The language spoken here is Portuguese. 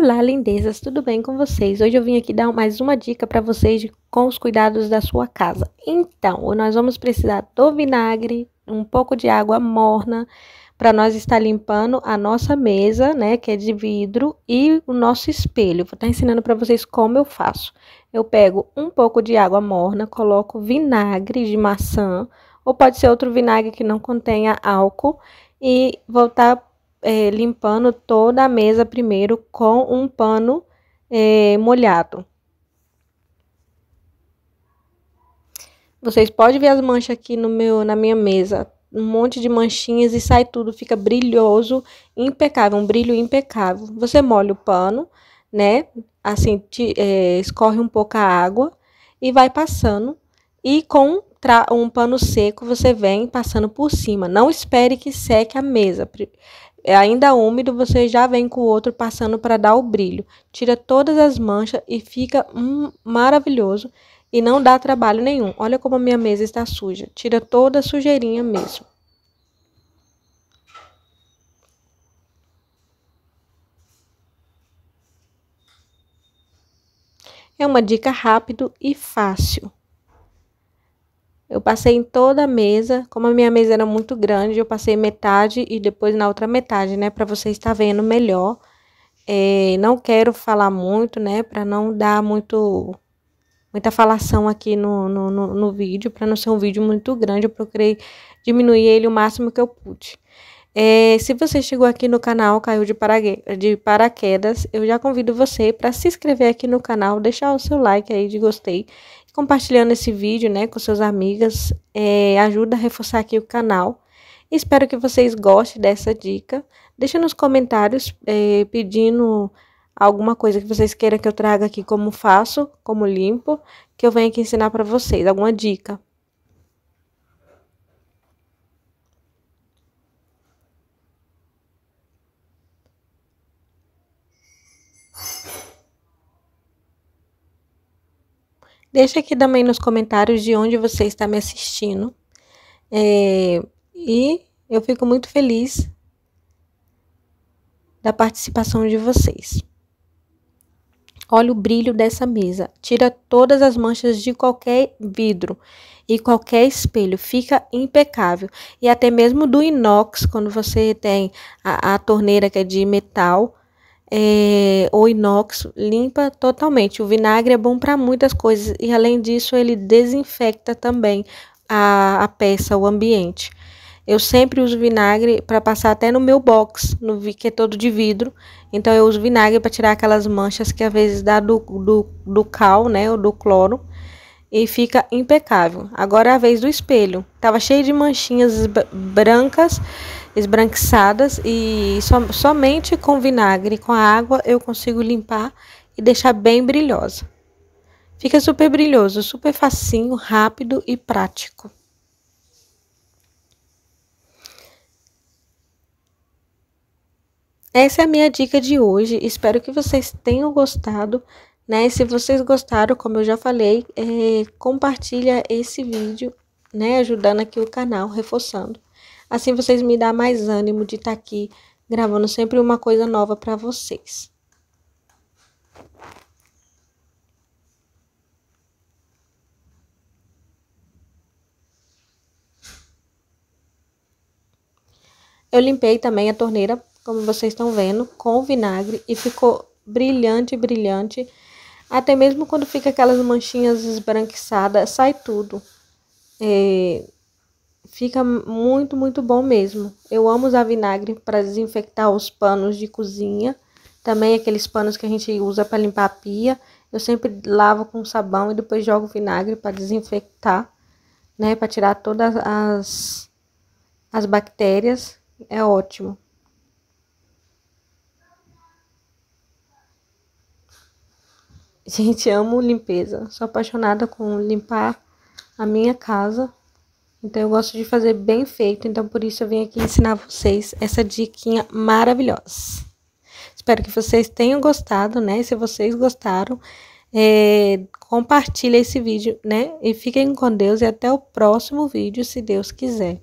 Olá, lindezas, tudo bem com vocês? Hoje eu vim aqui dar mais uma dica para vocês com os cuidados da sua casa. Então, nós vamos precisar do vinagre, um pouco de água morna, para nós estar limpando a nossa mesa, né, que é de vidro, e o nosso espelho. Vou estar tá ensinando para vocês como eu faço. Eu pego um pouco de água morna, coloco vinagre de maçã, ou pode ser outro vinagre que não contenha álcool, e vou estar tá é, limpando toda a mesa primeiro com um pano é, molhado. Vocês podem ver as manchas aqui no meu, na minha mesa. Um monte de manchinhas e sai tudo, fica brilhoso, impecável, um brilho impecável. Você molha o pano, né? Assim, te, é, escorre um pouco a água e vai passando. E com um pano seco, você vem passando por cima. Não espere que seque a mesa é ainda úmido, você já vem com o outro passando para dar o brilho. Tira todas as manchas e fica hum, maravilhoso e não dá trabalho nenhum. Olha como a minha mesa está suja. Tira toda a sujeirinha mesmo. É uma dica rápido e fácil. Eu passei em toda a mesa, como a minha mesa era muito grande, eu passei metade e depois na outra metade, né, para você estar vendo melhor. É, não quero falar muito, né, para não dar muito muita falação aqui no, no, no, no vídeo, para não ser um vídeo muito grande, eu procurei diminuir ele o máximo que eu pude. É, se você chegou aqui no canal, caiu de, de paraquedas, eu já convido você para se inscrever aqui no canal, deixar o seu like aí de gostei compartilhando esse vídeo né, com seus amigos, é, ajuda a reforçar aqui o canal. Espero que vocês gostem dessa dica. Deixa nos comentários é, pedindo alguma coisa que vocês queiram que eu traga aqui como faço, como limpo, que eu venho aqui ensinar para vocês, alguma dica. Deixa aqui também nos comentários de onde você está me assistindo. É, e eu fico muito feliz da participação de vocês. Olha o brilho dessa mesa. Tira todas as manchas de qualquer vidro e qualquer espelho. Fica impecável. E até mesmo do inox, quando você tem a, a torneira que é de metal, é, inox limpa totalmente. O vinagre é bom para muitas coisas e além disso ele desinfecta também a, a peça, o ambiente. Eu sempre uso vinagre para passar até no meu box, no que é todo de vidro. Então eu uso vinagre para tirar aquelas manchas que às vezes dá do, do, do cal, né, ou do cloro. E fica impecável. Agora é a vez do espelho. Tava cheio de manchinhas brancas esbranquiçadas e somente com vinagre e com a água eu consigo limpar e deixar bem brilhosa. Fica super brilhoso, super facinho, rápido e prático. Essa é a minha dica de hoje. Espero que vocês tenham gostado. Né? Se vocês gostaram, como eu já falei, é, compartilha esse vídeo, né? Ajudando aqui o canal, reforçando. Assim vocês me dão mais ânimo de estar tá aqui gravando sempre uma coisa nova para vocês. Eu limpei também a torneira, como vocês estão vendo, com vinagre e ficou brilhante, brilhante. Até mesmo quando fica aquelas manchinhas esbranquiçadas, sai tudo. É, Fica muito, muito bom mesmo. Eu amo usar vinagre para desinfectar os panos de cozinha. Também aqueles panos que a gente usa para limpar a pia. Eu sempre lavo com sabão e depois jogo vinagre para desinfectar, né? Para tirar todas as, as bactérias. É ótimo. Gente, amo limpeza. Sou apaixonada com limpar a minha casa. Então eu gosto de fazer bem feito, então por isso eu vim aqui ensinar vocês essa diquinha maravilhosa. Espero que vocês tenham gostado, né? Se vocês gostaram, é, compartilha esse vídeo, né? E fiquem com Deus e até o próximo vídeo, se Deus quiser.